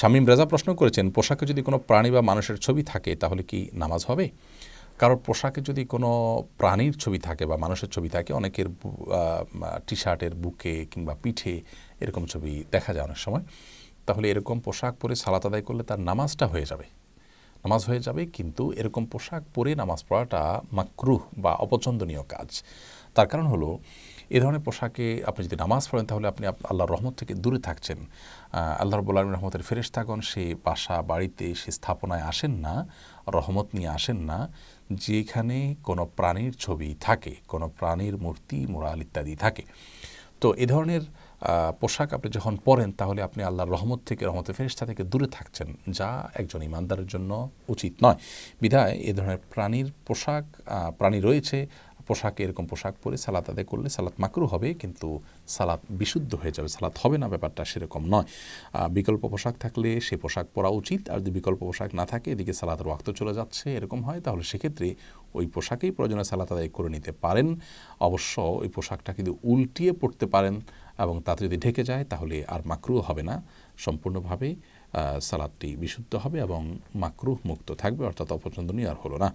শামীম রাজা প্রশ্ন করেছেন পোশাকে যদি কোনো প্রাণী বা মানুষের ছবি থাকে তাহলে কি নামাজ হবে কারণ পোশাকে যদি কোনো প্রাণীর ছবি থাকে বা মানুষের ছবি থাকে অনেকের টি শার্টের বুকে কিংবা পিঠে এরকম ছবি দেখা যায় অনেক সময় তাহলে এরকম পোশাক পরে সালাত আদায় করলে তার নামাজটা হয়ে যাবে নামাজ হয়ে যাবে কিন্তু এরকম পোশাক পরে নামাজ পড়াটা মাকরুহ বা অপছন্দনীয় কাজ তার কারণ হলো এ ধরনের পোশাকে আপনি যদি নামাজ পড়েন তাহলে আপনি আল্লাহর রহমত থেকে দূরে থাকছেন আল্লাহ রবুল আলম রহমতের ফেরেস্তাগণ সে বাসা বাড়িতে সে স্থাপনায় আসেন না রহমত নিয়ে আসেন না যেখানে কোনো প্রাণীর ছবি থাকে কোনো প্রাণীর মূর্তি মোরাল ইত্যাদি থাকে তো এ ধরনের পোশাক আপনি যখন পরেন তাহলে আপনি আল্লাহর রহমত থেকে রহমতের ফেরিস্তা থেকে দূরে থাকছেন যা একজন ইমানদারের জন্য উচিত নয় বিধায় এ ধরনের প্রাণীর পোশাক প্রাণী রয়েছে পোশাক এরকম পোশাক পরে সালাত আদায় করলে সালাত মাকরু হবে কিন্তু সালাত বিশুদ্ধ হয়ে যাবে সালাত হবে না ব্যাপারটা সেরকম নয় বিকল্প পোশাক থাকলে সে পোশাক পরা উচিত আর যদি বিকল্প পোশাক না থাকে এদিকে সালাতের ওয়াক্ত চলে যাচ্ছে এরকম হয় তাহলে সেক্ষেত্রে ওই পোশাকেই প্রয়োজনে সালাত আদায় করে নিতে পারেন অবশ্য ওই পোশাকটা কিন্তু উল্টিয়ে পড়তে পারেন এবং তাতে যদি ঢেকে যায় তাহলে আর মাকরু হবে না সম্পূর্ণভাবে সালাদটি বিশুদ্ধ হবে এবং মাকরুহ মুক্ত থাকবে অর্থাৎ অপছন্দনীয় আর হলো না